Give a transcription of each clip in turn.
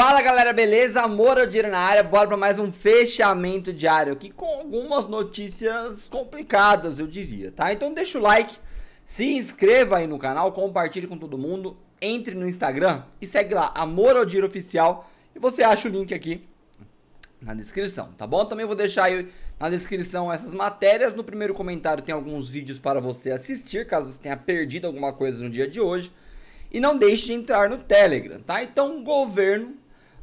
Fala galera, beleza? Amor ao dinheiro na área, bora para mais um fechamento diário aqui com algumas notícias complicadas, eu diria, tá? Então deixa o like, se inscreva aí no canal, compartilhe com todo mundo, entre no Instagram e segue lá, Amor ao Dinheiro Oficial, e você acha o link aqui na descrição, tá bom? Também vou deixar aí na descrição essas matérias. No primeiro comentário tem alguns vídeos para você assistir, caso você tenha perdido alguma coisa no dia de hoje. E não deixe de entrar no Telegram, tá? Então, governo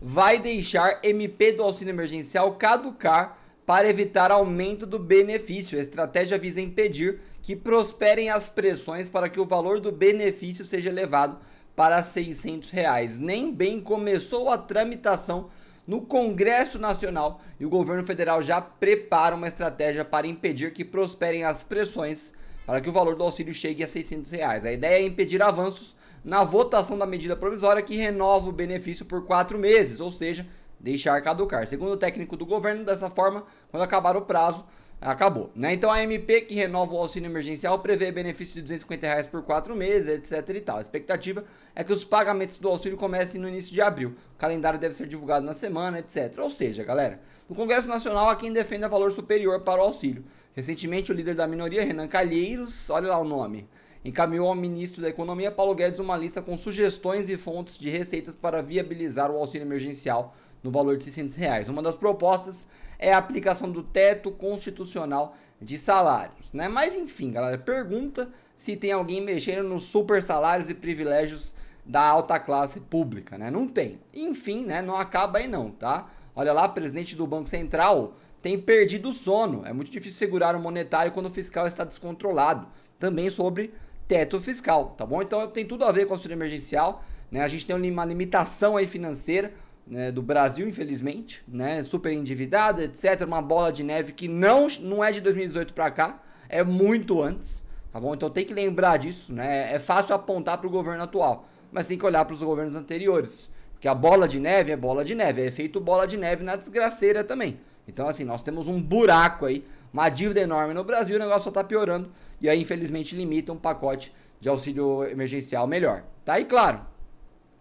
vai deixar MP do auxílio emergencial caducar para evitar aumento do benefício. A estratégia visa impedir que prosperem as pressões para que o valor do benefício seja elevado para 600 reais. Nem bem começou a tramitação no Congresso Nacional e o governo federal já prepara uma estratégia para impedir que prosperem as pressões para que o valor do auxílio chegue a 600 reais. A ideia é impedir avanços na votação da medida provisória que renova o benefício por quatro meses, ou seja, deixar caducar. Segundo o técnico do governo, dessa forma, quando acabar o prazo, acabou. Né? Então a MP que renova o auxílio emergencial prevê benefício de 250 reais por quatro meses, etc e tal. A expectativa é que os pagamentos do auxílio comecem no início de abril. O calendário deve ser divulgado na semana, etc. Ou seja, galera, no Congresso Nacional há quem defenda valor superior para o auxílio. Recentemente o líder da minoria, Renan Calheiros, olha lá o nome, encaminhou ao ministro da Economia Paulo Guedes uma lista com sugestões e fontes de receitas para viabilizar o auxílio emergencial no valor de 600 reais. Uma das propostas é a aplicação do teto constitucional de salários, né? Mas enfim, galera, pergunta se tem alguém mexendo nos super salários e privilégios da alta classe pública, né? Não tem. Enfim, né? Não acaba aí não, tá? Olha lá, presidente do Banco Central tem perdido o sono. É muito difícil segurar o monetário quando o fiscal está descontrolado. Também sobre teto fiscal, tá bom? Então tem tudo a ver com o auxílio emergencial, né? A gente tem uma limitação aí financeira né, do Brasil, infelizmente, né? Super endividado, etc. Uma bola de neve que não, não é de 2018 para cá, é muito antes, tá bom? Então tem que lembrar disso, né? É fácil apontar para o governo atual, mas tem que olhar para os governos anteriores, porque a bola de neve é bola de neve, é efeito bola de neve na desgraceira também. Então assim, nós temos um buraco aí uma dívida enorme no Brasil, o negócio só está piorando e aí infelizmente limita um pacote de auxílio emergencial melhor. Tá? E claro,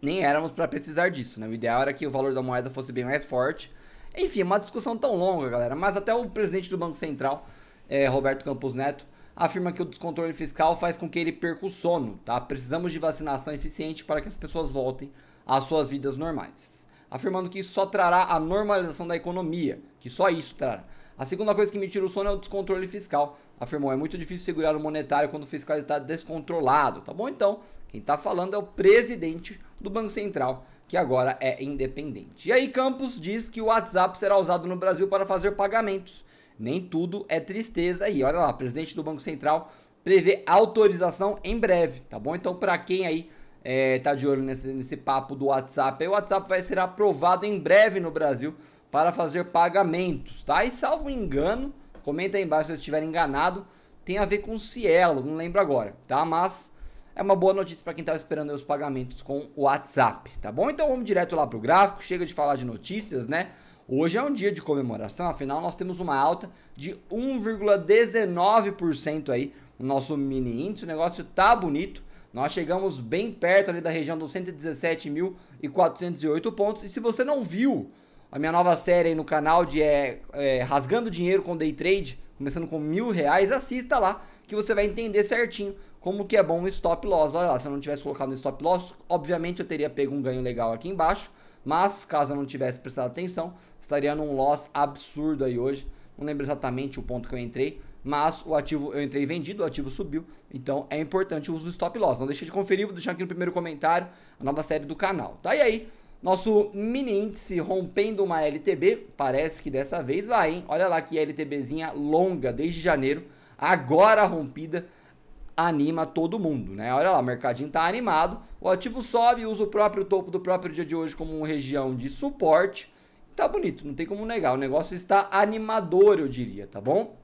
nem éramos para precisar disso, né? O ideal era que o valor da moeda fosse bem mais forte. Enfim, é uma discussão tão longa, galera, mas até o presidente do Banco Central, é, Roberto Campos Neto, afirma que o descontrole fiscal faz com que ele perca o sono, tá? Precisamos de vacinação eficiente para que as pessoas voltem às suas vidas normais. Afirmando que isso só trará a normalização da economia, que só isso trará. A segunda coisa que me tira o sono é o descontrole fiscal. Afirmou, é muito difícil segurar o monetário quando o fiscal está descontrolado, tá bom? Então, quem está falando é o presidente do Banco Central, que agora é independente. E aí, Campos diz que o WhatsApp será usado no Brasil para fazer pagamentos. Nem tudo é tristeza aí. Olha lá, presidente do Banco Central prevê autorização em breve, tá bom? Então, para quem aí é, tá de olho nesse, nesse papo do WhatsApp, aí, o WhatsApp vai ser aprovado em breve no Brasil para fazer pagamentos, tá? E salvo engano, comenta aí embaixo se eu estiver enganado, tem a ver com Cielo, não lembro agora, tá? Mas é uma boa notícia para quem estava esperando os pagamentos com o WhatsApp, tá bom? Então vamos direto lá para o gráfico, chega de falar de notícias, né? Hoje é um dia de comemoração, afinal nós temos uma alta de 1,19% aí no nosso mini índice, o negócio tá bonito. Nós chegamos bem perto ali da região dos 117.408 pontos e se você não viu a minha nova série aí no canal de é, é Rasgando Dinheiro com Day Trade, começando com mil reais, assista lá que você vai entender certinho como que é bom o stop loss. Olha lá, se eu não tivesse colocado no stop loss, obviamente eu teria pego um ganho legal aqui embaixo, mas caso eu não tivesse prestado atenção, estaria num loss absurdo aí hoje. Não lembro exatamente o ponto que eu entrei, mas o ativo eu entrei vendido, o ativo subiu, então é importante o uso do stop loss. Não deixe de conferir, vou deixar aqui no primeiro comentário a nova série do canal. Tá e aí? Nosso mini índice rompendo uma LTB, parece que dessa vez vai, hein? Olha lá que LTBzinha longa desde janeiro, agora rompida, anima todo mundo, né? Olha lá, o mercadinho tá animado, o ativo sobe, usa o próprio topo do próprio dia de hoje como uma região de suporte. Tá bonito, não tem como negar, o negócio está animador, eu diria, tá bom?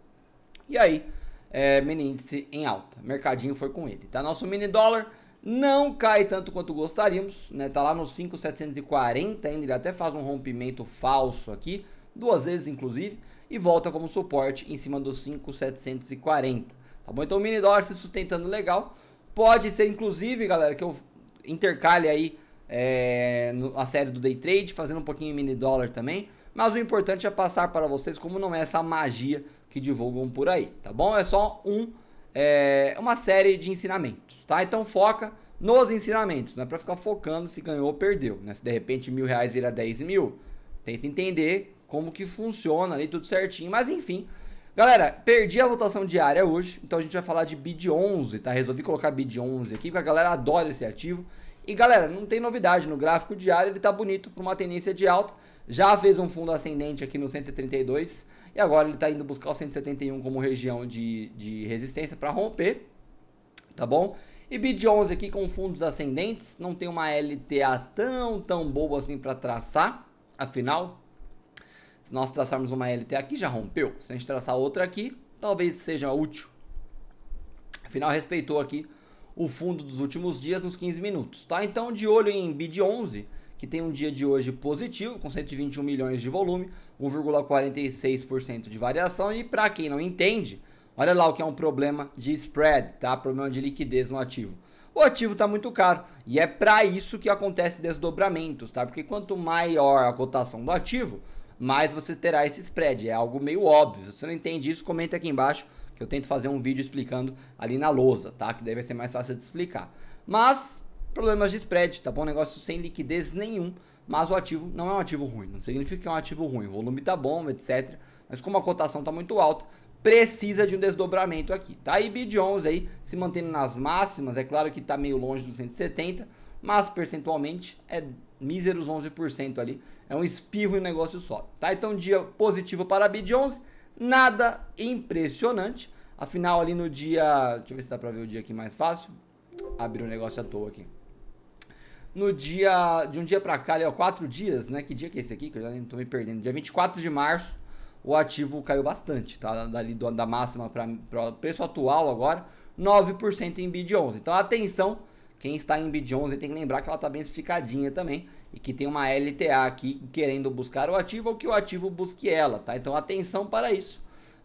E aí, é, mini índice em alta, mercadinho foi com ele, tá? Nosso mini dólar não cai tanto quanto gostaríamos, né? Tá lá nos 5,740 ainda, ele até faz um rompimento falso aqui, duas vezes inclusive, e volta como suporte em cima dos 5,740, tá bom? Então o mini dólar se sustentando legal, pode ser inclusive, galera, que eu intercale aí é, a série do Day Trade, fazendo um pouquinho em mini dólar também, mas o importante é passar para vocês como não é essa magia que divulgam por aí, tá bom? É só um é, uma série de ensinamentos, tá? Então foca nos ensinamentos, não é para ficar focando se ganhou ou perdeu, né? Se de repente mil reais vira dez mil, tenta entender como que funciona ali tudo certinho, mas enfim. Galera, perdi a votação diária hoje, então a gente vai falar de bid 11, tá? Resolvi colocar bid 11 aqui, porque a galera adora esse ativo. E galera, não tem novidade no gráfico diário, ele tá bonito para uma tendência de alta. Já fez um fundo ascendente aqui no 132, e agora ele está indo buscar o 171 como região de, de resistência para romper, tá bom? E bid 11 aqui com fundos ascendentes, não tem uma LTA tão, tão boa assim para traçar, afinal, se nós traçarmos uma LTA aqui, já rompeu. Se a gente traçar outra aqui, talvez seja útil. Afinal, respeitou aqui o fundo dos últimos dias nos 15 minutos, tá? Então, de olho em BID 11, que tem um dia de hoje positivo, com 121 milhões de volume, 1,46% de variação. E para quem não entende, olha lá o que é um problema de spread, tá? Problema de liquidez no ativo. O ativo está muito caro e é para isso que acontece desdobramentos, tá? Porque quanto maior a cotação do ativo, mais você terá esse spread. É algo meio óbvio. Se você não entende isso, comenta aqui embaixo que eu tento fazer um vídeo explicando ali na lousa, tá? Que deve ser mais fácil de explicar. Mas problemas de spread, tá bom? Negócio sem liquidez nenhum mas o ativo não é um ativo ruim. Não significa que é um ativo ruim. O volume está bom, etc. Mas como a cotação está muito alta, precisa de um desdobramento aqui. Tá? E B 11 aí se mantendo nas máximas, é claro que está meio longe dos 170, mas percentualmente é míseros 11% ali. É um espirro e o negócio sobe. Tá? Então, dia positivo para a B 11, nada impressionante. Afinal, ali no dia. Deixa eu ver se dá para ver o dia aqui mais fácil. Abrir o um negócio à toa aqui no dia. De um dia para cá, ali, ó, quatro dias, né? Que dia que é esse aqui? Que eu já tô me perdendo. Dia 24 de março, o ativo caiu bastante, tá? Dali do, da máxima para o preço atual agora, 9% em bid 11. Então, atenção, quem está em bid 11 tem que lembrar que ela está bem esticadinha também e que tem uma LTA aqui querendo buscar o ativo ou que o ativo busque ela, tá? Então, atenção para isso.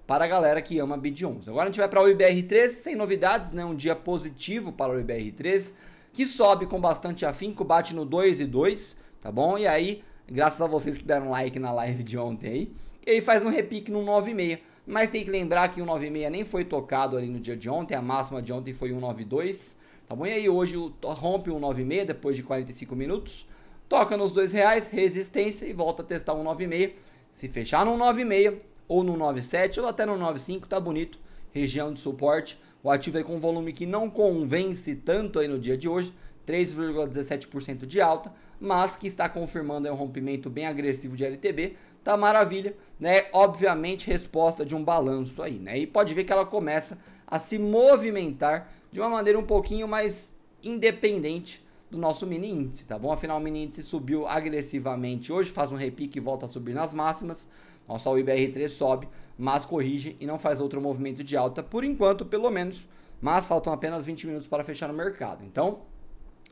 Para a galera que ama bid 11. Agora a gente vai para o IBR3, sem novidades, né? Um dia positivo para o IBR3 que sobe com bastante afinco, bate no 2 e 2, tá bom? E aí, graças a vocês que deram like na live de ontem aí, ele faz um repique no 9,6. Mas tem que lembrar que o 9,6 nem foi tocado ali no dia de ontem, a máxima de ontem foi 1,92, tá bom? E aí hoje rompe o 9,6 depois de 45 minutos, toca nos dois reais, resistência e volta a testar um 9,6. Se fechar no 9,6 ou no 9,7 ou até no 9,5, tá bonito, região de suporte, o ativo aí com um volume que não convence tanto aí no dia de hoje, 3,17% de alta, mas que está confirmando um rompimento bem agressivo de LTB, tá maravilha, né? Obviamente resposta de um balanço aí, né? E pode ver que ela começa a se movimentar de uma maneira um pouquinho mais independente do nosso mini índice, tá bom? Afinal, o mini índice subiu agressivamente hoje, faz um repique e volta a subir nas máximas. Nossa, o IBR3 sobe, mas corrige e não faz outro movimento de alta por enquanto, pelo menos. Mas faltam apenas 20 minutos para fechar o mercado. Então,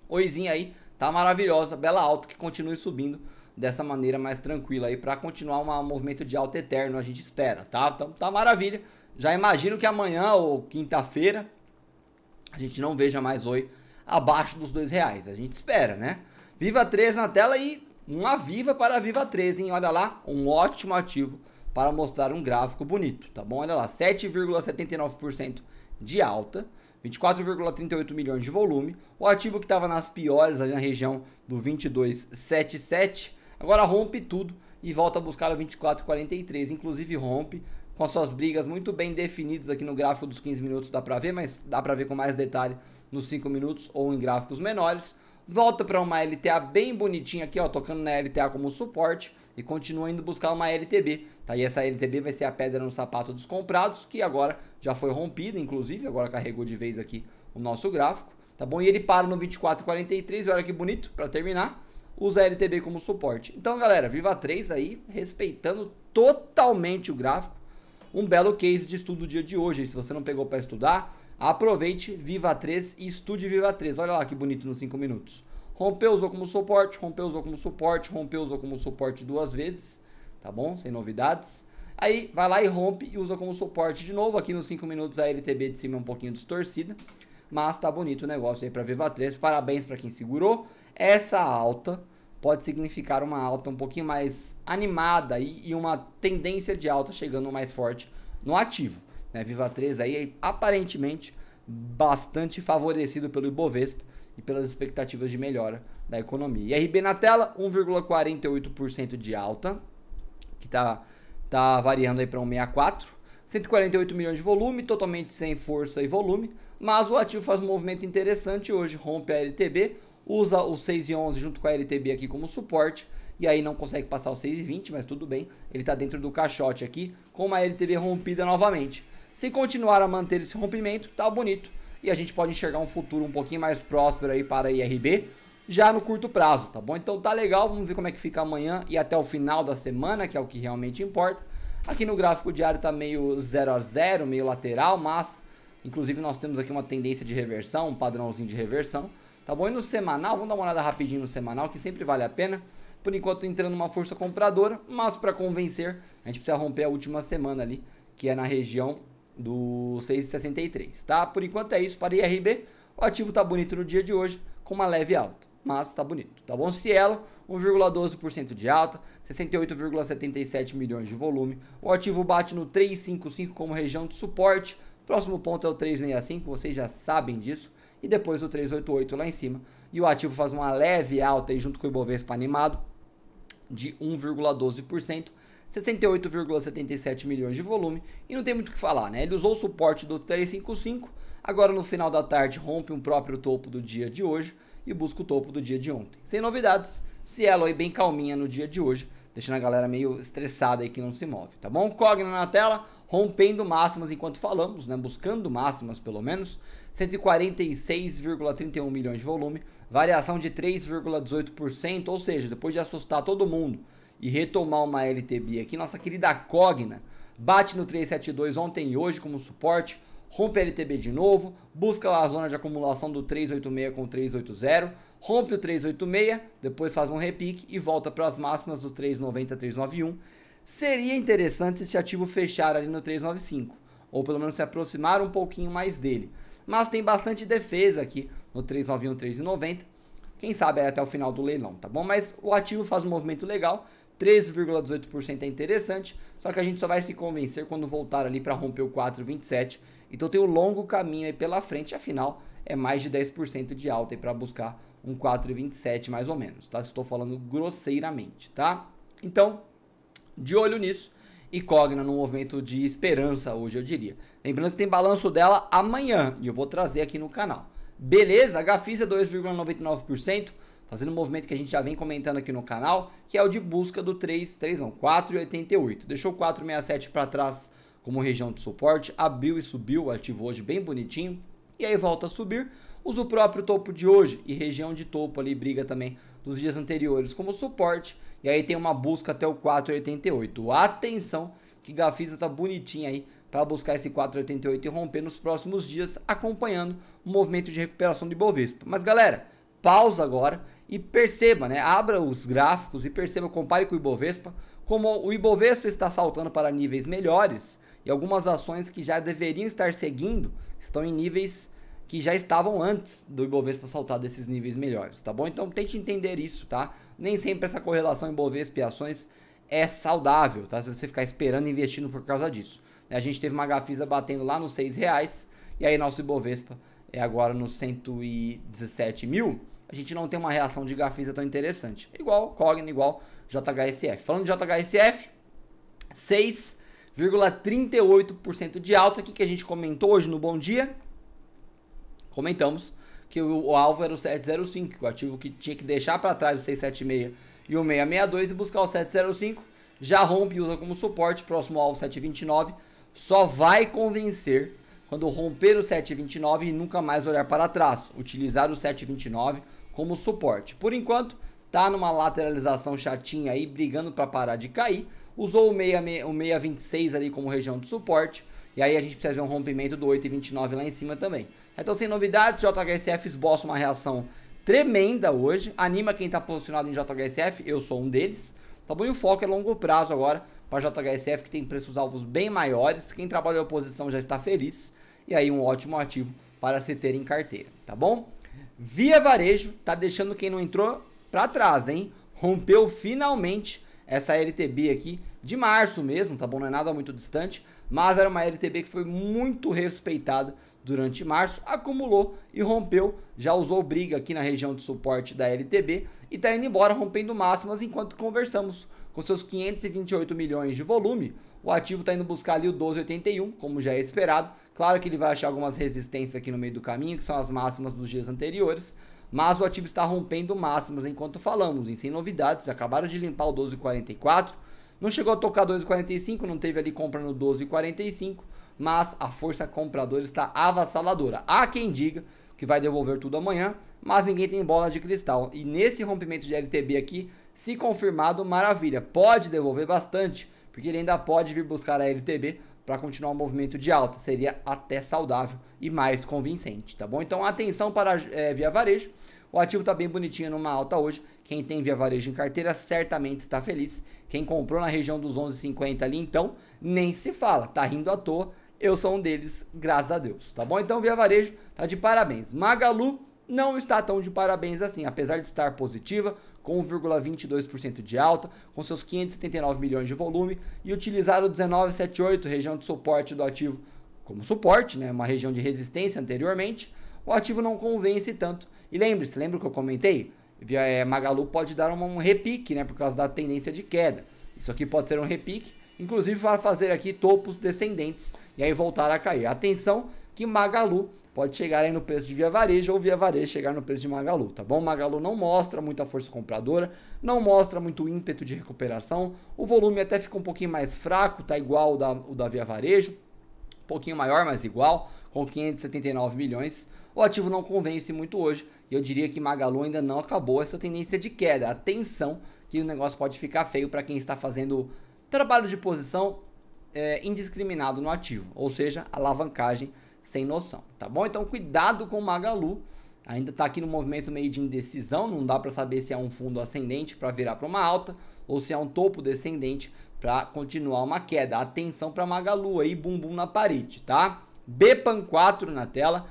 oizinha aí, tá maravilhosa, bela alta que continue subindo dessa maneira mais tranquila aí para continuar um movimento de alta eterno, a gente espera, tá? Então tá maravilha. Já imagino que amanhã ou quinta-feira a gente não veja mais oi abaixo dos dois reais. A gente espera, né? Viva 3 na tela e um Aviva para a Viva 13, hein? Olha lá, um ótimo ativo para mostrar um gráfico bonito, tá bom? Olha lá, 7,79% de alta, 24,38 milhões de volume. O ativo que estava nas piores, ali na região do 22,77, agora rompe tudo e volta a buscar o 24,43, inclusive rompe com as suas brigas muito bem definidas aqui no gráfico dos 15 minutos, dá para ver, mas dá para ver com mais detalhe nos 5 minutos ou em gráficos menores volta para uma LTA bem bonitinha aqui, ó, tocando na LTA como suporte e continua indo buscar uma LTB, tá? E essa LTB vai ser a pedra no sapato dos comprados, que agora já foi rompida, inclusive, agora carregou de vez aqui o nosso gráfico, tá bom? E ele para no 24,43, olha que bonito, para terminar, usa a LTB como suporte. Então, galera, Viva 3 aí, respeitando totalmente o gráfico, um belo case de estudo do dia de hoje, se você não pegou para estudar, Aproveite Viva 3 e estude Viva 3. Olha lá que bonito nos 5 minutos. Rompeu, usou como suporte, rompeu, usou como suporte, rompeu, usou como suporte duas vezes, tá bom? Sem novidades. Aí vai lá e rompe e usa como suporte de novo. Aqui nos 5 minutos a LTB de cima é um pouquinho distorcida, mas tá bonito o negócio aí para Viva 3. Parabéns para quem segurou. Essa alta pode significar uma alta um pouquinho mais animada e, e uma tendência de alta chegando mais forte no ativo né? Viva 3 aí aparentemente bastante favorecido pelo Ibovespa e pelas expectativas de melhora da economia. IRB na tela, 1,48% de alta, que está tá variando aí para 1,64. 148 milhões de volume, totalmente sem força e volume, mas o ativo faz um movimento interessante hoje, rompe a LTB, usa o 611 junto com a LTB aqui como suporte e aí não consegue passar o 620 mas tudo bem, ele está dentro do caixote aqui com a LTB rompida novamente. Se continuar a manter esse rompimento, tá bonito. E a gente pode enxergar um futuro um pouquinho mais próspero aí para a IRB, já no curto prazo, tá bom? Então tá legal, vamos ver como é que fica amanhã e até o final da semana, que é o que realmente importa. Aqui no gráfico diário tá meio 0 a 0, meio lateral, mas inclusive nós temos aqui uma tendência de reversão, um padrãozinho de reversão, tá bom? E no semanal, vamos dar uma olhada rapidinho no semanal, que sempre vale a pena. Por enquanto entrando uma força compradora, mas para convencer, a gente precisa romper a última semana ali, que é na região do 6,63, tá? Por enquanto é isso para IRB. O ativo tá bonito no dia de hoje, com uma leve alta, mas tá bonito, tá bom? Cielo, 1,12% de alta, 68,77 milhões de volume. O ativo bate no 355 como região de suporte. Próximo ponto é o 365, vocês já sabem disso. E depois o 388 lá em cima. E o ativo faz uma leve alta aí junto com o Ibovespa animado de 1,12%. 68,77 milhões de volume e não tem muito o que falar, né? Ele usou o suporte do 355, agora no final da tarde rompe um próprio topo do dia de hoje e busca o topo do dia de ontem. Sem novidades, Cielo aí bem calminha no dia de hoje, deixando a galera meio estressada aí que não se move, tá bom? Cogna na tela, rompendo máximas enquanto falamos, né? Buscando máximas pelo menos. 146,31 milhões de volume, variação de 3,18%, ou seja, depois de assustar todo mundo e retomar uma LTB aqui. Nossa querida Cogna bate no 372 ontem e hoje como suporte, rompe a LTB de novo, busca lá a zona de acumulação do 386 com 380, rompe o 386, depois faz um repique e volta para as máximas do 390 391. Seria interessante esse ativo fechar ali no 395, ou pelo menos se aproximar um pouquinho mais dele. Mas tem bastante defesa aqui no 391 390. Quem sabe é até o final do leilão, tá bom? Mas o ativo faz um movimento legal 13,18% é interessante, só que a gente só vai se convencer quando voltar ali para romper o 4,27. Então tem um longo caminho aí pela frente, afinal é mais de 10% de alta para buscar um 4,27 mais ou menos, tá? Estou falando grosseiramente, tá? Então, de olho nisso e Cogna num movimento de esperança hoje, eu diria. Lembrando que tem balanço dela amanhã e eu vou trazer aqui no canal. Beleza, Gafisa 2,99%, fazendo um movimento que a gente já vem comentando aqui no canal, que é o de busca do 3, 3 não, 4,88. Deixou 4,67 para trás como região de suporte, abriu e subiu, ativou hoje bem bonitinho, e aí volta a subir, usa o próprio topo de hoje e região de topo ali, briga também dos dias anteriores como suporte, e aí tem uma busca até o 4,88. Atenção que Gafisa tá bonitinha aí para buscar esse 4,88 e romper nos próximos dias, acompanhando o movimento de recuperação do Ibovespa. Mas galera, pausa agora, e perceba, né? Abra os gráficos e perceba, compare com o Ibovespa, como o Ibovespa está saltando para níveis melhores e algumas ações que já deveriam estar seguindo estão em níveis que já estavam antes do Ibovespa saltar desses níveis melhores, tá bom? Então tente entender isso, tá? Nem sempre essa correlação Ibovespa e ações é saudável, tá? Se você ficar esperando investindo por causa disso. Né? A gente teve uma Gafisa batendo lá nos 6 reais e aí nosso Ibovespa é agora nos 117 mil a gente não tem uma reação de gafisa tão interessante. Igual Cogni, igual JHSF. Falando de JHSF, 6,38% de alta, O que a gente comentou hoje no Bom Dia. Comentamos que o, o alvo era o 705, o ativo que tinha que deixar para trás o 676 e o 662 e buscar o 705. Já rompe e usa como suporte, próximo alvo 729. Só vai convencer quando romper o 729 e nunca mais olhar para trás. Utilizar o 729 como suporte. Por enquanto, tá numa lateralização chatinha aí, brigando para parar de cair. Usou o 626 ali como região de suporte. E aí a gente precisa ver um rompimento do 8,29 lá em cima também. Então, sem novidades, JHSF esboça uma reação tremenda hoje. Anima quem está posicionado em JHSF, eu sou um deles. Tá bom? E o foco é longo prazo agora para JHSF, que tem preços alvos bem maiores. Quem trabalha em oposição já está feliz. E aí, um ótimo ativo para se ter em carteira, tá bom? Via Varejo tá deixando quem não entrou para trás, hein? Rompeu finalmente essa LTB aqui de março mesmo, tá bom? Não é nada muito distante, mas era uma LTB que foi muito respeitada durante março, acumulou e rompeu, já usou briga aqui na região de suporte da LTB e está indo embora rompendo máximas enquanto conversamos. Com seus 528 milhões de volume, o ativo está indo buscar ali o 1281, como já é esperado. Claro que ele vai achar algumas resistências aqui no meio do caminho, que são as máximas dos dias anteriores, mas o ativo está rompendo máximas enquanto falamos, e sem novidades, acabaram de limpar o 1244, não chegou a tocar 12,45, não teve ali compra no 12,45 mas a força compradora está avassaladora. Há quem diga que vai devolver tudo amanhã, mas ninguém tem bola de cristal. E nesse rompimento de LTB aqui, se confirmado, maravilha. Pode devolver bastante, porque ele ainda pode vir buscar a LTB para continuar o movimento de alta. Seria até saudável e mais convincente, tá bom? Então atenção para é, Via Varejo. O ativo está bem bonitinho numa alta hoje. Quem tem Via Varejo em carteira certamente está feliz. Quem comprou na região dos 11,50 ali então, nem se fala. Tá rindo à toa eu sou um deles, graças a Deus, tá bom? Então Via Varejo tá de parabéns. Magalu não está tão de parabéns assim, apesar de estar positiva, com 1,22% de alta, com seus 579 milhões de volume e utilizar o 1978, região de suporte do ativo como suporte, né, uma região de resistência anteriormente, o ativo não convence tanto. E lembre-se, lembra que eu comentei? Eh, Magalu pode dar um repique, né, por causa da tendência de queda. Isso aqui pode ser um repique, inclusive para fazer aqui topos descendentes e aí voltar a cair. Atenção que Magalu pode chegar aí no preço de Via Varejo ou Via Varejo chegar no preço de Magalu, tá bom? Magalu não mostra muita força compradora, não mostra muito ímpeto de recuperação, o volume até fica um pouquinho mais fraco, tá igual o da, o da Via Varejo, um pouquinho maior, mas igual, com 579 milhões. O ativo não convence muito hoje e eu diria que Magalu ainda não acabou essa tendência de queda. Atenção que o negócio pode ficar feio para quem está fazendo Trabalho de posição é, indiscriminado no ativo, ou seja, alavancagem sem noção, tá bom? Então cuidado com o Magalu, ainda está aqui no movimento meio de indecisão, não dá para saber se é um fundo ascendente para virar para uma alta ou se é um topo descendente para continuar uma queda. Atenção para Magalu aí, bumbum na parede, tá? Bepan 4 na tela,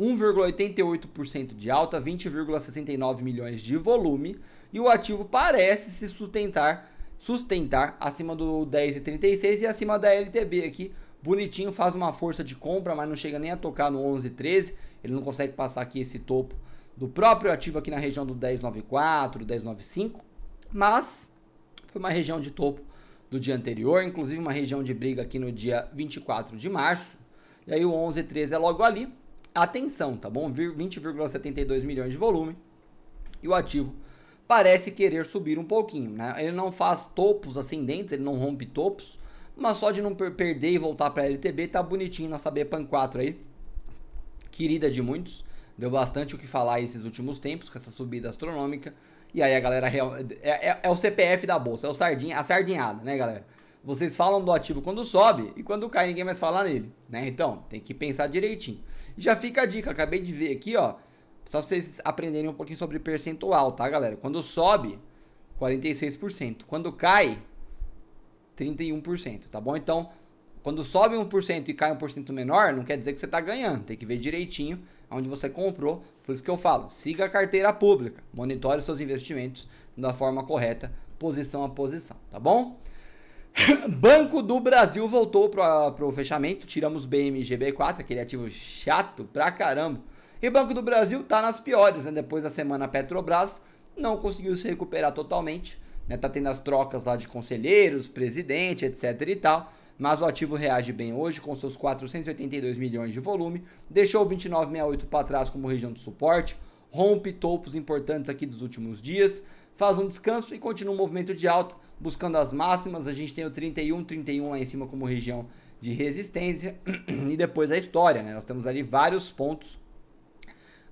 1,88% de alta, 20,69 milhões de volume e o ativo parece se sustentar sustentar acima do 10,36 e acima da LTB aqui. Bonitinho, faz uma força de compra, mas não chega nem a tocar no 11,13. Ele não consegue passar aqui esse topo do próprio ativo aqui na região do 10,94, 10,95. Mas foi uma região de topo do dia anterior, inclusive uma região de briga aqui no dia 24 de março. E aí o 11,13 é logo ali. Atenção, tá bom? 20,72 milhões de volume. E o ativo parece querer subir um pouquinho, né? Ele não faz topos ascendentes, assim, ele não rompe topos, mas só de não perder e voltar para LTB tá bonitinho nossa Bepan 4 aí. Querida de muitos, deu bastante o que falar esses últimos tempos com essa subida astronômica. E aí a galera real, é, é, é, o CPF da bolsa, é o sardinha, a sardinhada, né, galera? Vocês falam do ativo quando sobe e quando cai ninguém mais fala nele, né? Então, tem que pensar direitinho. Já fica a dica, acabei de ver aqui, ó, só pra vocês aprenderem um pouquinho sobre percentual, tá, galera? Quando sobe, 46%. Quando cai, 31%, tá bom? Então, quando sobe 1% e cai 1% menor, não quer dizer que você está ganhando. Tem que ver direitinho onde você comprou. Por isso que eu falo, siga a carteira pública. Monitore seus investimentos da forma correta, posição a posição, tá bom? Banco do Brasil voltou para o fechamento. Tiramos BMGB4, aquele ativo chato pra caramba e o Banco do Brasil está nas piores, né? Depois da semana Petrobras não conseguiu se recuperar totalmente, né? Tá tendo as trocas lá de conselheiros, presidente, etc e tal. Mas o ativo reage bem hoje com seus 482 milhões de volume, deixou 29,68 para trás como região de suporte, rompe topos importantes aqui dos últimos dias, faz um descanso e continua um movimento de alta, buscando as máximas. A gente tem o 31, 31 lá em cima como região de resistência e depois a história, né? Nós temos ali vários pontos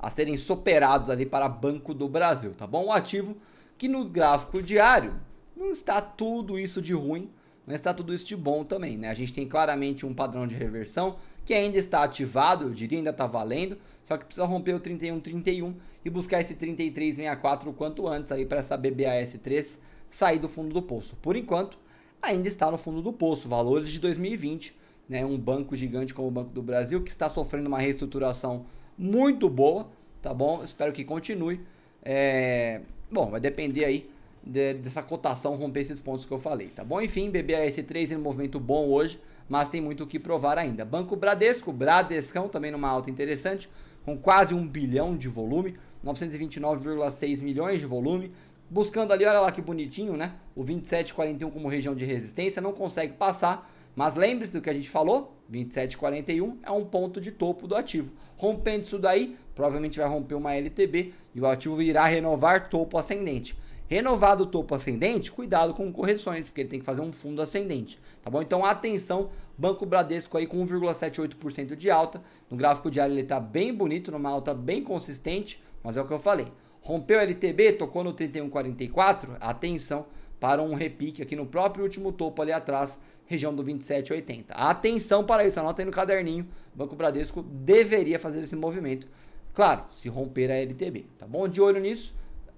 a serem superados ali para Banco do Brasil, tá bom? Um ativo que no gráfico diário não está tudo isso de ruim, não está tudo isso de bom também, né? A gente tem claramente um padrão de reversão que ainda está ativado, eu diria, ainda está valendo, só que precisa romper o 3131 e buscar esse 3364 o quanto antes aí para essa BBAS3 sair do fundo do poço. Por enquanto, ainda está no fundo do poço, valores de 2020, né? Um banco gigante como o Banco do Brasil que está sofrendo uma reestruturação muito boa, tá bom? Espero que continue. É... Bom, vai depender aí de, dessa cotação romper esses pontos que eu falei, tá bom? Enfim, BBAS3 em movimento bom hoje, mas tem muito o que provar ainda. Banco Bradesco, Bradescão também numa alta interessante, com quase um bilhão de volume, 929,6 milhões de volume, buscando ali, olha lá que bonitinho, né? O 27,41 como região de resistência, não consegue passar, mas lembre-se do que a gente falou, 27,41 é um ponto de topo do ativo. Rompendo isso daí, provavelmente vai romper uma LTB e o ativo irá renovar topo ascendente. Renovado o topo ascendente, cuidado com correções, porque ele tem que fazer um fundo ascendente, tá bom? Então atenção, Banco Bradesco aí com 1,78% de alta. No gráfico diário ele está bem bonito, numa alta bem consistente, mas é o que eu falei. Rompeu LTB, tocou no 31,44, atenção para um repique aqui no próprio último topo ali atrás, região do 27,80. Atenção para isso, anota aí no caderninho. Banco Bradesco deveria fazer esse movimento. Claro, se romper a LTB, tá bom? De olho nisso,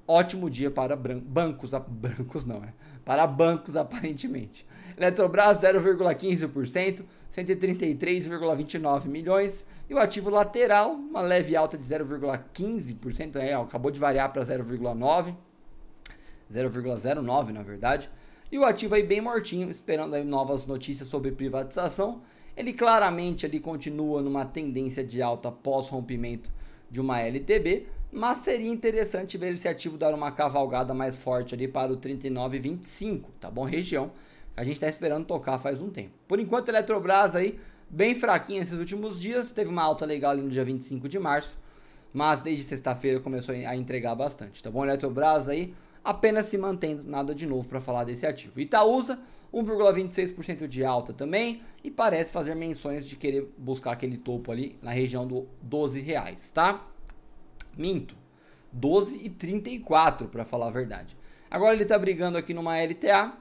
ótimo dia para bancos, a, bancos não, é Para bancos aparentemente. Eletrobras 0,15%, 133,29 milhões e o ativo lateral, uma leve alta de 0,15%, é, acabou de variar para 0,9, 0,09 na verdade. E o ativo aí bem mortinho, esperando novas notícias sobre privatização. Ele claramente ali continua numa tendência de alta pós rompimento de uma LTB, mas seria interessante ver esse ativo dar uma cavalgada mais forte ali para o 39,25, tá bom? Região a gente está esperando tocar faz um tempo. Por enquanto, a Eletrobras aí, bem fraquinha esses últimos dias, teve uma alta legal ali no dia 25 de março, mas desde sexta-feira começou a entregar bastante, tá bom? A Eletrobras aí, apenas se mantendo, nada de novo para falar desse ativo. Itaúsa, 1,26% de alta também e parece fazer menções de querer buscar aquele topo ali na região do 12 reais, tá? Minto, 12,34 para falar a verdade. Agora ele está brigando aqui numa LTA,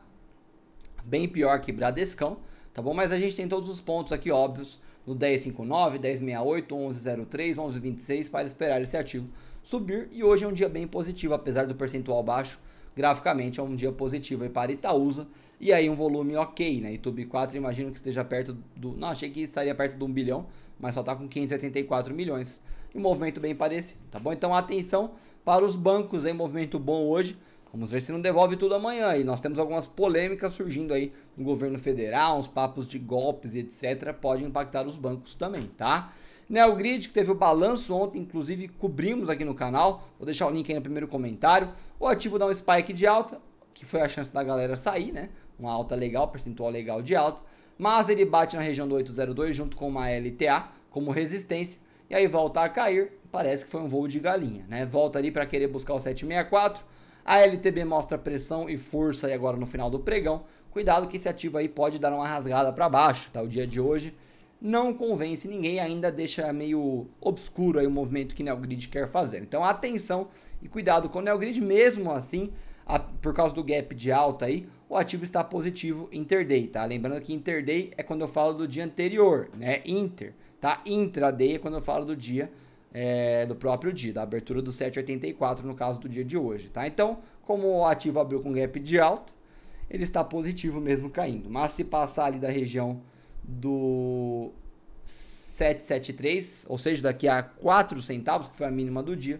bem pior que Bradescão, tá bom? Mas a gente tem todos os pontos aqui óbvios no 1059, 1068, 1103, 1126 para esperar esse ativo subir e hoje é um dia bem positivo, apesar do percentual baixo, graficamente é um dia positivo para Itaúsa e aí um volume ok, né? YouTube 4 imagino que esteja perto do... Não, achei que estaria perto de 1 bilhão, mas só está com 584 milhões. E um movimento bem parecido, tá bom? Então atenção para os bancos, hein? Movimento bom hoje. Vamos ver se não devolve tudo amanhã. E nós temos algumas polêmicas surgindo aí no governo federal, uns papos de golpes, etc. Pode impactar os bancos também, tá? Neogrid, que teve o balanço ontem, inclusive cobrimos aqui no canal. Vou deixar o link aí no primeiro comentário. O ativo dá um spike de alta, que foi a chance da galera sair, né? Uma alta legal, percentual legal de alta. Mas ele bate na região do 802 junto com uma LTA como resistência. E aí volta a cair, parece que foi um voo de galinha, né? Volta ali para querer buscar o 764. A LTB mostra pressão e força aí agora no final do pregão. Cuidado que esse ativo aí pode dar uma rasgada para baixo, tá? O dia de hoje não convence ninguém, ainda deixa meio obscuro aí o movimento que Neogrid quer fazer. Então atenção e cuidado com o Neogrid, mesmo assim, a, por causa do gap de alta aí, o ativo está positivo interday, tá? Lembrando que interday é quando eu falo do dia anterior, né? Inter, tá? Intraday é quando eu falo do dia é, do próprio dia, da abertura do 7,84 no caso do dia de hoje, tá? Então, como o ativo abriu com gap de alta, ele está positivo mesmo caindo. Mas se passar ali da região do 773, ou seja, daqui a 4 centavos, que foi a mínima do dia,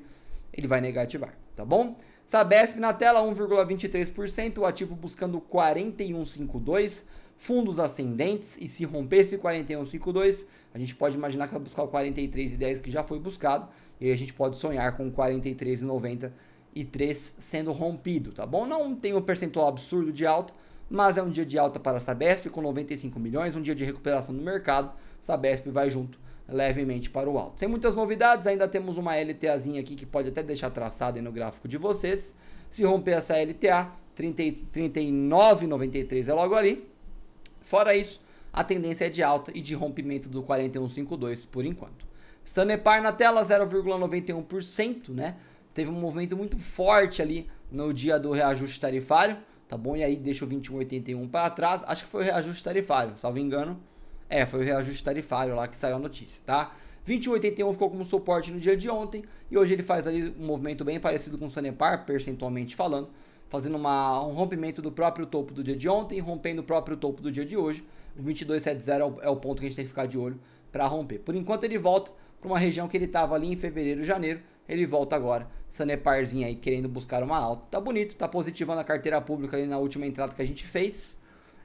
ele vai negativar, tá bom? Sabesp na tela 1,23%, o ativo buscando 41,52, fundos ascendentes e se romper esse 41,52, a gente pode imaginar que vai buscar o 43,10 que já foi buscado, e a gente pode sonhar com 43,93 sendo rompido, tá bom? Não tem um percentual absurdo de alta, mas é um dia de alta para a Sabesp com 95 milhões, um dia de recuperação do mercado. Sabesp vai junto levemente para o alto. Sem muitas novidades, ainda temos uma LTAzinha aqui que pode até deixar traçada no gráfico de vocês. Se romper essa LTA, 39,93 é logo ali. Fora isso, a tendência é de alta e de rompimento do 41,52 por enquanto. Sanepar na tela 0,91%, né? Teve um movimento muito forte ali no dia do reajuste tarifário tá bom? E aí deixa o 2181 para trás. Acho que foi o reajuste tarifário, salvo engano. É, foi o reajuste tarifário lá que saiu a notícia, tá? 2181 ficou como suporte no dia de ontem e hoje ele faz ali um movimento bem parecido com o Sanepar, percentualmente falando, fazendo uma, um rompimento do próprio topo do dia de ontem, rompendo o próprio topo do dia de hoje. O 2270 é, é o ponto que a gente tem que ficar de olho para romper. Por enquanto ele volta para uma região que ele estava ali em fevereiro, janeiro, ele volta agora. Saneparzinho aí querendo buscar uma alta. Tá bonito, tá positivando a carteira pública ali na última entrada que a gente fez.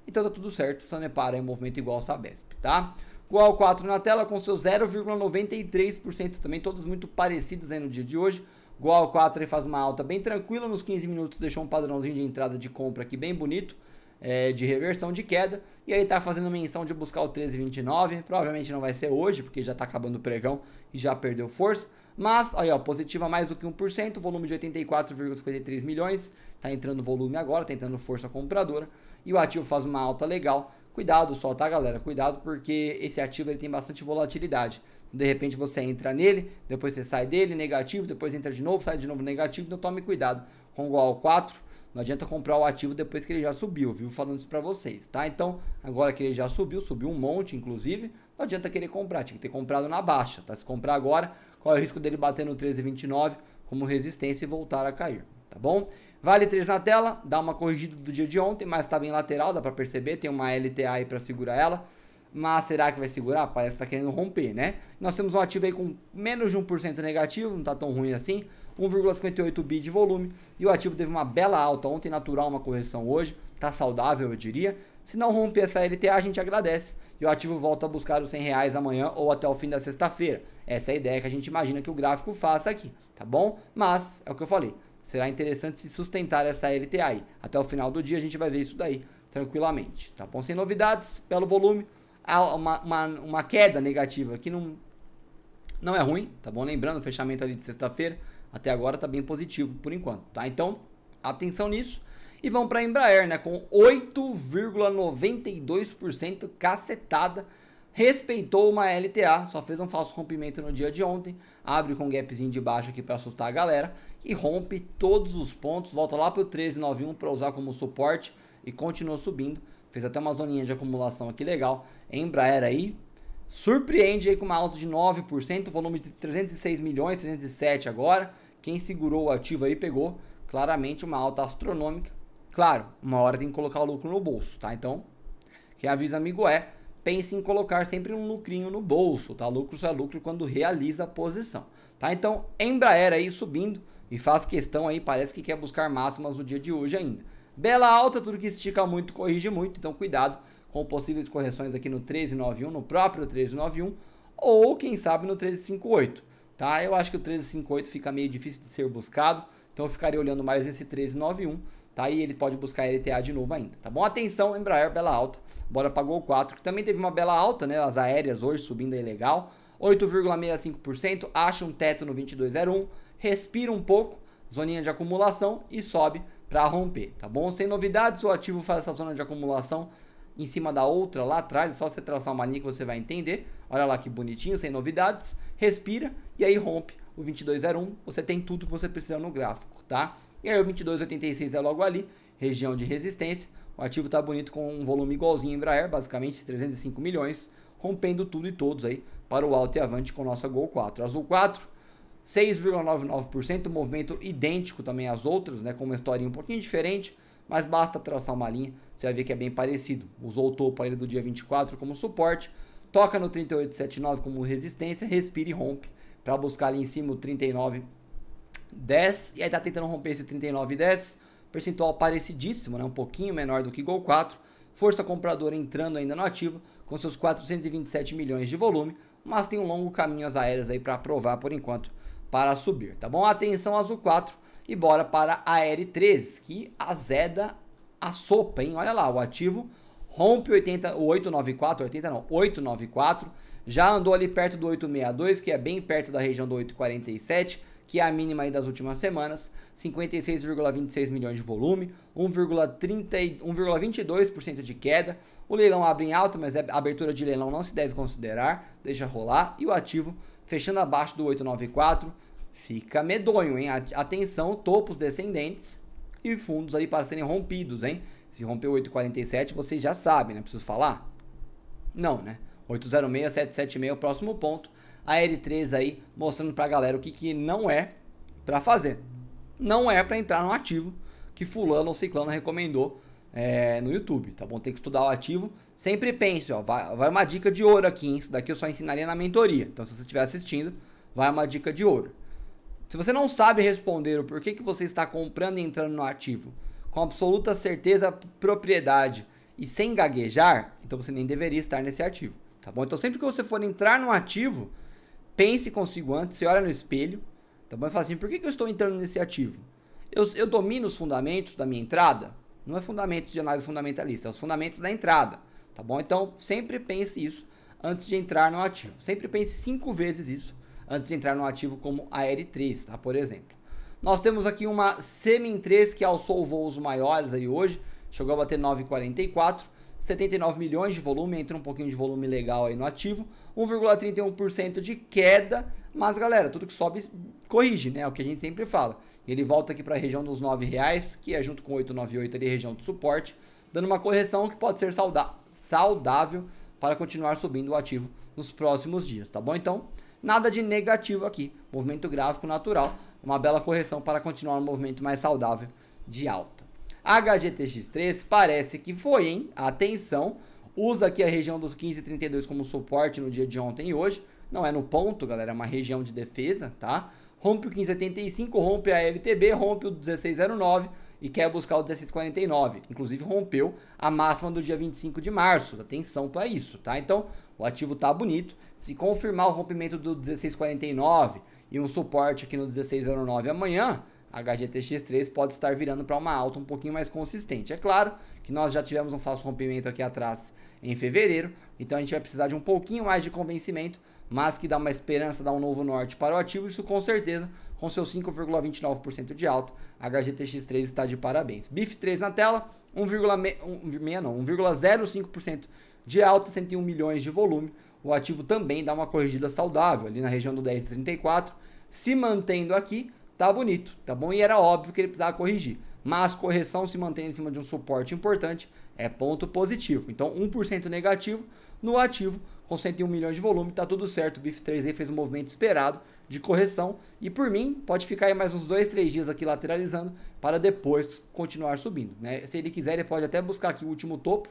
Então tá tudo certo, Sanepar é um movimento igual a Sabesp, tá? Qual 4 na tela com seu 0,93% também, todas muito parecidas aí no dia de hoje. Goal 4 aí faz uma alta bem tranquila nos 15 minutos, deixou um padrãozinho de entrada de compra aqui bem bonito, é, de reversão de queda. E aí tá fazendo menção de buscar o 13,29, provavelmente não vai ser hoje, porque já tá acabando o pregão e já perdeu força. Mas, aí ó, positiva mais do que 1%, volume de 84,53 milhões, tá entrando volume agora, tá entrando força compradora, e o ativo faz uma alta legal. Cuidado só, tá galera? Cuidado porque esse ativo ele tem bastante volatilidade. De repente você entra nele, depois você sai dele, negativo, depois entra de novo, sai de novo negativo, então tome cuidado com o ao 4. Não adianta comprar o ativo depois que ele já subiu, viu? Falando isso para vocês, tá? Então, agora que ele já subiu, subiu um monte, inclusive, não adianta querer comprar, tinha que ter comprado na baixa, tá? Se comprar agora, qual é o risco dele bater no 13,29 como resistência e voltar a cair, tá bom? Vale 3 na tela, dá uma corrigida do dia de ontem, mas estava tá bem lateral, dá para perceber, tem uma LTA aí para segurar ela. Mas será que vai segurar? Parece que está querendo romper, né? Nós temos um ativo aí com menos de 1% negativo, não está tão ruim assim. 1,58 bi de volume. E o ativo teve uma bela alta ontem, natural, uma correção hoje. Está saudável, eu diria. Se não romper essa LTA, a gente agradece. E o ativo volta a buscar os 100 reais amanhã ou até o fim da sexta-feira. Essa é a ideia que a gente imagina que o gráfico faça aqui, tá bom? Mas, é o que eu falei. Será interessante se sustentar essa LTA aí. Até o final do dia a gente vai ver isso daí tranquilamente, tá bom? Sem novidades, pelo volume uma, uma, uma queda negativa que não, não é ruim, tá bom? Lembrando, o fechamento ali de sexta-feira até agora tá bem positivo por enquanto, tá? Então, atenção nisso. E vamos para a Embraer, né? Com 8,92% cacetada. Respeitou uma LTA, só fez um falso rompimento no dia de ontem. Abre com um gapzinho de baixo aqui para assustar a galera. E rompe todos os pontos. Volta lá para o 13,91 para usar como suporte. E continua subindo. Fez até uma zoninha de acumulação aqui legal. Embraer aí surpreende aí com uma alta de 9%, volume de 306 milhões, 307 agora. Quem segurou o ativo aí pegou claramente uma alta astronômica. Claro, uma hora tem que colocar o lucro no bolso, tá? Então, quem avisa amigo é, pense em colocar sempre um lucrinho no bolso, tá? Lucro só é lucro quando realiza a posição, tá? Então, Embraer aí subindo e faz questão aí, parece que quer buscar máximas no dia de hoje ainda. Bela alta, tudo que estica muito corrige muito, então cuidado com possíveis correções aqui no 1391, no próprio 1391 ou quem sabe no 1358, tá? Eu acho que o 1358 fica meio difícil de ser buscado, então eu ficaria olhando mais esse 1391, tá? E ele pode buscar LTA de novo ainda, tá bom? Atenção, Embraer, bela alta, bora pagou o 4, que também teve uma bela alta, né? As aéreas hoje subindo aí legal, 8,65%, acha um teto no 2201, respira um pouco, zoninha de acumulação e sobe para romper, tá bom? Sem novidades, o ativo faz essa zona de acumulação em cima da outra lá atrás, é só você traçar uma linha que você vai entender. Olha lá que bonitinho, sem novidades. Respira e aí rompe o 2201. Você tem tudo que você precisa no gráfico, tá? E aí o 2286 é logo ali, região de resistência. O ativo tá bonito com um volume igualzinho em Embraer, basicamente 305 milhões, rompendo tudo e todos aí para o alto e avante com nossa Gol 4. Azul 4 6,99%, movimento idêntico também às outras, né, com uma historinha um pouquinho diferente, mas basta traçar uma linha, você vai ver que é bem parecido. Usou o topo ainda do dia 24 como suporte, toca no 38,79 como resistência, respira e rompe para buscar ali em cima o 39,10 e aí tá tentando romper esse 39,10, percentual parecidíssimo, né, um pouquinho menor do que Gol 4, força compradora entrando ainda no ativo com seus 427 milhões de volume, mas tem um longo caminho às aéreas aí para provar por enquanto para subir, tá bom? Atenção azul 4 e bora para a R13, que azeda a sopa, hein? Olha lá, o ativo rompe 80, 894, 80 não, 894, já andou ali perto do 862, que é bem perto da região do 847, que é a mínima das últimas semanas, 56,26 milhões de volume, 1,22% de queda. O leilão abre em alta, mas é, a abertura de leilão não se deve considerar, deixa rolar e o ativo fechando abaixo do 894, fica medonho, hein? Atenção, topos descendentes e fundos ali para serem rompidos, hein? Se romper o 847, vocês já sabem, né? Preciso falar? Não, né? 806, 776 o próximo ponto. A L3 aí mostrando pra galera o que, que não é para fazer. Não é para entrar no ativo que fulano ou ciclano recomendou é, no YouTube, tá bom? Tem que estudar o ativo. Sempre pense, ó, vai, vai uma dica de ouro aqui, hein? Isso daqui eu só ensinaria na mentoria. Então, se você estiver assistindo, vai uma dica de ouro. Se você não sabe responder o porquê que você está comprando e entrando no ativo com absoluta certeza, propriedade e sem gaguejar, então você nem deveria estar nesse ativo, tá bom? Então, sempre que você for entrar no ativo, pense consigo antes, se olha no espelho, tá bom? E fala assim, por que, que eu estou entrando nesse ativo? Eu, eu domino os fundamentos da minha entrada? Não é fundamentos de análise fundamentalista, é os fundamentos da entrada, tá bom? Então, sempre pense isso antes de entrar no ativo. Sempre pense cinco vezes isso antes de entrar no ativo como a r 3 tá? Por exemplo. Nós temos aqui uma Semin 3 que alçou voos maiores aí hoje, chegou a bater 9,44, 79 milhões de volume, entra um pouquinho de volume legal aí no ativo, 1,31% de queda mas, galera, tudo que sobe corrige, né? É o que a gente sempre fala. Ele volta aqui para a região dos R$ reais, que é junto com 898 ali, região de suporte, dando uma correção que pode ser sauda saudável para continuar subindo o ativo nos próximos dias, tá bom? Então, nada de negativo aqui. Movimento gráfico natural, uma bela correção para continuar um movimento mais saudável de alta. HGTX3 parece que foi, hein? Atenção, usa aqui a região dos 15,32 como suporte no dia de ontem e hoje, não é no ponto, galera, é uma região de defesa, tá? Rompe o 1575, rompe a LTB, rompe o 1609 e quer buscar o 1649. Inclusive rompeu a máxima do dia 25 de março. Atenção para isso, tá? Então, o ativo tá bonito. Se confirmar o rompimento do 1649 e um suporte aqui no 1609 amanhã, a HGTX3 pode estar virando para uma alta um pouquinho mais consistente. É claro que nós já tivemos um falso rompimento aqui atrás em fevereiro, então a gente vai precisar de um pouquinho mais de convencimento mas que dá uma esperança, dá um novo norte para o ativo, isso com certeza, com seus 5,29% de alta, a HGTX3 está de parabéns. BIF3 na tela, 1,05% de alta, 101 milhões de volume. O ativo também dá uma corrigida saudável ali na região do 10,34, se mantendo aqui, tá bonito, tá bom? E era óbvio que ele precisava corrigir. Mas correção se mantém em cima de um suporte importante é ponto positivo. Então, 1% negativo no ativo, com 101 milhões de volume, tá tudo certo. O BIF3E fez um movimento esperado de correção e por mim pode ficar aí mais uns 2, 3 dias aqui lateralizando para depois continuar subindo, né? Se ele quiser, ele pode até buscar aqui o último topo,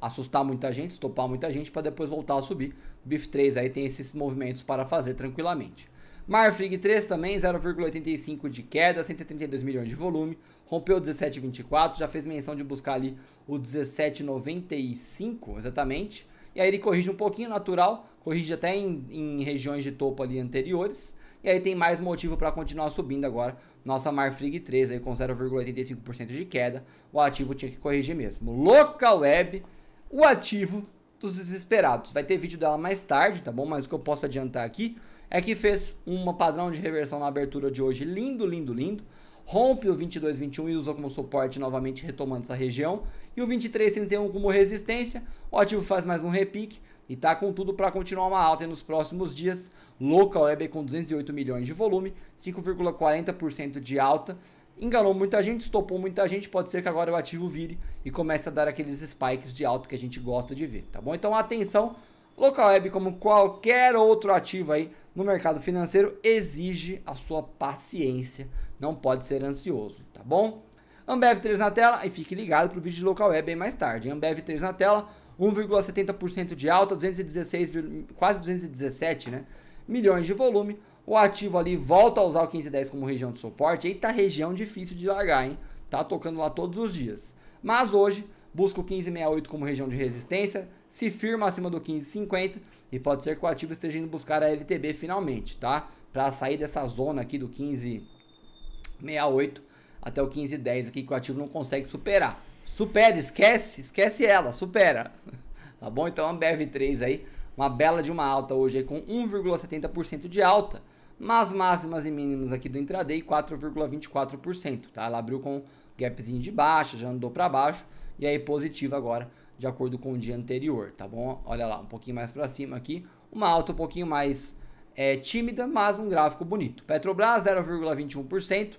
assustar muita gente, estopar muita gente para depois voltar a subir. O BIF3 aí tem esses movimentos para fazer tranquilamente. Marfrig 3 também, 0,85 de queda, 132 milhões de volume, rompeu 17,24, já fez menção de buscar ali o 17,95 exatamente. E aí ele corrige um pouquinho natural, corrige até em, em regiões de topo ali anteriores. E aí tem mais motivo para continuar subindo agora. Nossa Marfrig 3 aí com 0,85% de queda. O ativo tinha que corrigir mesmo. Local Web, o ativo dos desesperados. Vai ter vídeo dela mais tarde, tá bom? Mas o que eu posso adiantar aqui é que fez um padrão de reversão na abertura de hoje lindo, lindo, lindo. Rompe o 22,21 e usou como suporte novamente retomando essa região. E o 23,31 como resistência. O ativo faz mais um repique e tá com tudo para continuar uma alta nos próximos dias. Local Web com 208 milhões de volume, 5,40% de alta. Enganou muita gente, estopou muita gente, pode ser que agora o ativo vire e comece a dar aqueles spikes de alta que a gente gosta de ver, tá bom? Então atenção, Local Web como qualquer outro ativo aí no mercado financeiro exige a sua paciência, não pode ser ansioso, tá bom? Ambev 3 na tela e fique ligado para o vídeo de local web bem mais tarde. Ambev 3 na tela, 1,70% de alta, 216, quase 217 né? milhões de volume. O ativo ali volta a usar o 1510 como região de suporte. Eita, região difícil de largar, hein? Tá tocando lá todos os dias. Mas hoje busca o 1568 como região de resistência se firma acima do 15,50 e pode ser que o ativo esteja indo buscar a LTB finalmente, tá? Para sair dessa zona aqui do 15,68 até o 15,10 aqui que o ativo não consegue superar. Supera, esquece, esquece ela, supera. tá bom? Então a Ambev 3 aí, uma bela de uma alta hoje aí com 1,70% de alta mas máximas e mínimas aqui do intraday 4,24%, tá? Ela abriu com gapzinho de baixa, já andou para baixo e aí positiva agora de acordo com o dia anterior, tá bom? Olha lá, um pouquinho mais para cima aqui, uma alta um pouquinho mais é, tímida, mas um gráfico bonito. Petrobras 0,21%,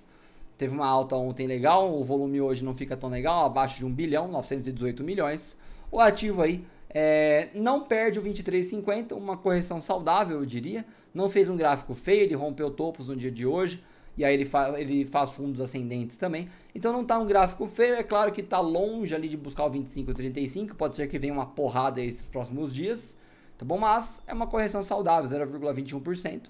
teve uma alta ontem legal, o volume hoje não fica tão legal, abaixo de 1 bilhão, 918 milhões. O ativo aí é, não perde o 23,50, uma correção saudável, eu diria. Não fez um gráfico feio, ele rompeu topos no dia de hoje e aí ele, fa ele faz fundos ascendentes também. Então não está um gráfico feio, é claro que está longe ali de buscar o 25 35, pode ser que venha uma porrada esses próximos dias, tá bom? Mas é uma correção saudável, 0,21%,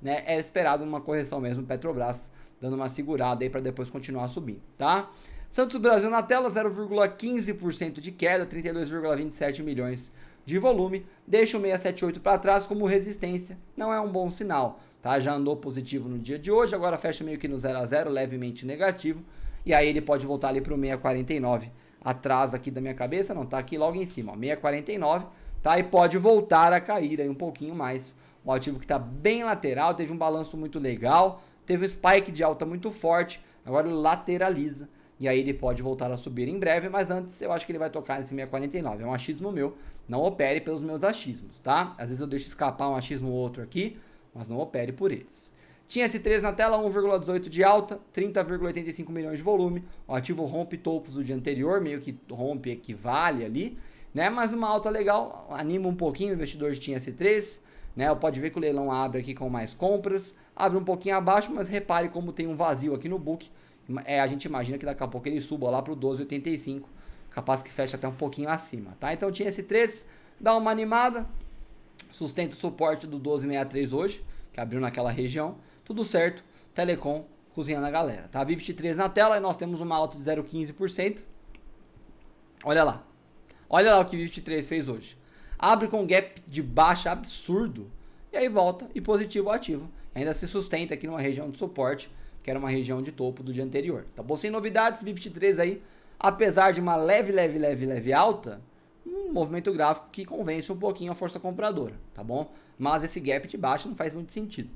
né? É esperado uma correção mesmo Petrobras, dando uma segurada aí para depois continuar subindo, tá? Santos Brasil na tela, 0,15% de queda, 32,27 milhões de volume, deixa o 678 para trás como resistência, não é um bom sinal, tá? Já andou positivo no dia de hoje, agora fecha meio que no 0 a 0, levemente negativo, e aí ele pode voltar ali para o 649 atrás aqui da minha cabeça, não, tá aqui logo em cima, ó, 649, tá? E pode voltar a cair aí um pouquinho mais. Um ativo que está bem lateral, teve um balanço muito legal, teve um spike de alta muito forte, agora lateraliza. E aí ele pode voltar a subir em breve, mas antes eu acho que ele vai tocar nesse 649. É um achismo meu, não opere pelos meus achismos, tá? Às vezes eu deixo escapar um achismo ou outro aqui, mas não opere por eles. Tinha S3 na tela, 1,18 de alta, 30,85 milhões de volume. O ativo rompe topos do dia anterior, meio que rompe, equivale ali, né? Mas uma alta legal, anima um pouquinho o investidor de Tinha S3, né? Pode ver que o leilão abre aqui com mais compras, abre um pouquinho abaixo, mas repare como tem um vazio aqui no book é, a gente imagina que daqui a pouco ele suba lá para o 12,85, capaz que feche até um pouquinho acima, tá? Então tinha esse 3, dá uma animada, sustenta o suporte do 12,63 hoje, que abriu naquela região, tudo certo, Telecom cozinhando a galera, tá? VIV3 na tela e nós temos uma alta de 0,15%, olha lá, olha lá o que VIV3 fez hoje, abre com um gap de baixa absurdo, e aí volta e positivo ativo, ainda se sustenta aqui numa região de suporte, que era uma região de topo do dia anterior. Tá bom? Sem novidades, VIV23 aí, apesar de uma leve, leve, leve, leve alta, um movimento gráfico que convence um pouquinho a força compradora, tá bom? Mas esse gap de baixo não faz muito sentido,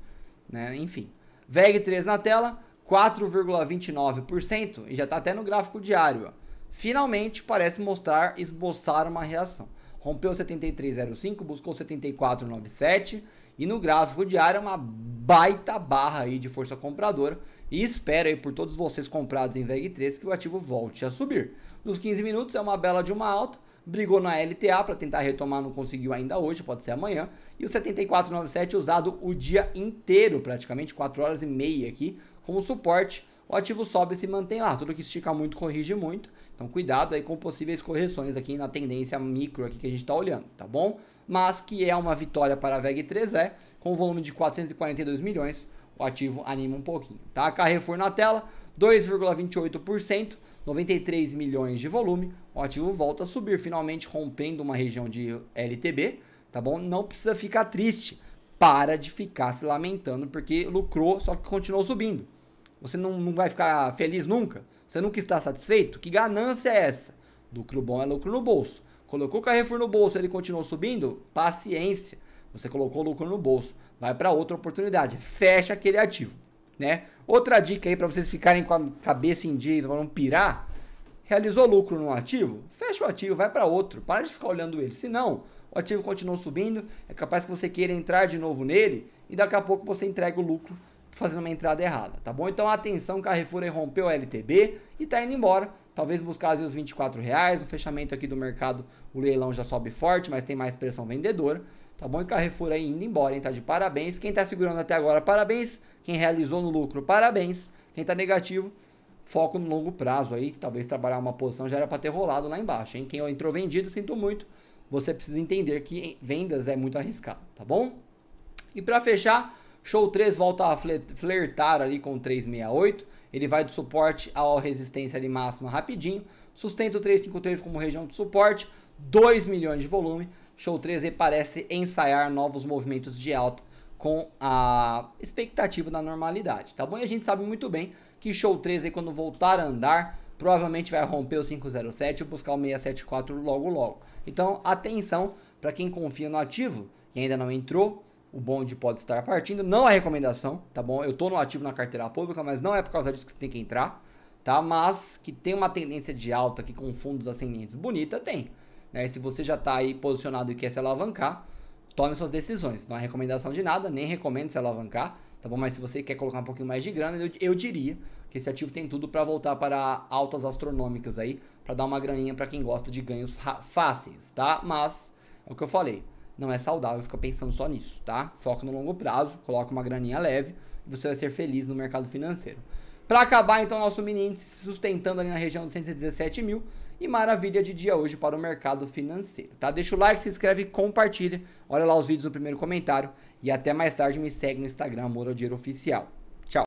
né? Enfim, VEG3 na tela, 4,29% e já está até no gráfico diário, ó. Finalmente parece mostrar, esboçar uma reação rompeu 73,05, buscou 74,97 e no gráfico diário é uma baita barra aí de força compradora e espera aí por todos vocês comprados em VEG3 que o ativo volte a subir. Nos 15 minutos é uma bela de uma alta, brigou na LTA para tentar retomar, não conseguiu ainda hoje, pode ser amanhã. E o 7497 usado o dia inteiro, praticamente 4 horas e meia aqui, como suporte o ativo sobe e se mantém lá. Tudo que estica muito corrige muito. Então cuidado aí com possíveis correções aqui na tendência micro aqui que a gente está olhando, tá bom? Mas que é uma vitória para a VEG3 é, com volume de 442 milhões, o ativo anima um pouquinho, tá? Carrefour na tela, 2,28%, 93 milhões de volume, o ativo volta a subir, finalmente rompendo uma região de LTB, tá bom? Não precisa ficar triste, para de ficar se lamentando porque lucrou, só que continuou subindo. Você não, não vai ficar feliz nunca? Você nunca está satisfeito? Que ganância é essa? Lucro bom é lucro no bolso. Colocou o Carrefour no bolso, ele continuou subindo? Paciência. Você colocou o lucro no bolso. Vai para outra oportunidade. Fecha aquele ativo, né? Outra dica aí para vocês ficarem com a cabeça em dia para não pirar. Realizou lucro no ativo? Fecha o ativo, vai para outro. Para de ficar olhando ele. Senão, o ativo continua subindo, é capaz que você queira entrar de novo nele e daqui a pouco você entrega o lucro fazendo uma entrada errada, tá bom? Então atenção, Carrefour aí rompeu a LTB e tá indo embora. Talvez buscar os 24 reais, o fechamento aqui do mercado, o leilão já sobe forte, mas tem mais pressão vendedora, tá bom? E Carrefour aí indo embora, hein? Tá de parabéns. Quem tá segurando até agora, parabéns. Quem realizou no lucro, parabéns. Quem tá negativo, foco no longo prazo aí, talvez trabalhar uma posição já era para ter rolado lá embaixo, hein? Quem entrou vendido, sinto muito. Você precisa entender que vendas é muito arriscado, tá bom? E para fechar, Show 3 volta a flertar ali com 368. Ele vai do suporte à resistência ali máxima rapidinho. Sustenta o 353 como região de suporte. 2 milhões de volume. Show 3 parece ensaiar novos movimentos de alta com a expectativa da normalidade, tá bom? E a gente sabe muito bem que Show 13 quando voltar a andar, provavelmente vai romper o 507 e buscar o 674 logo logo. Então, atenção para quem confia no ativo, e ainda não entrou, o bonde pode estar partindo. Não é recomendação, tá bom? Eu tô no ativo na carteira pública, mas não é por causa disso que você tem que entrar, tá? Mas que tem uma tendência de alta aqui com fundos ascendentes bonita, tem. Né? Se você já tá aí posicionado e quer se alavancar, tome suas decisões. Não é recomendação de nada, nem recomendo se alavancar, tá bom? Mas se você quer colocar um pouquinho mais de grana, eu, eu diria que esse ativo tem tudo para voltar para altas astronômicas aí, para dar uma graninha para quem gosta de ganhos fáceis, tá? Mas é o que eu falei não é saudável ficar pensando só nisso, tá? Foca no longo prazo, coloca uma graninha leve e você vai ser feliz no mercado financeiro. Para acabar, então, nosso mini índice sustentando ali na região dos 117 mil. E maravilha de dia hoje para o mercado financeiro, tá? Deixa o like, se inscreve, compartilha. Olha lá os vídeos no primeiro comentário. E até mais tarde me segue no Instagram, Amor Dinheiro Oficial.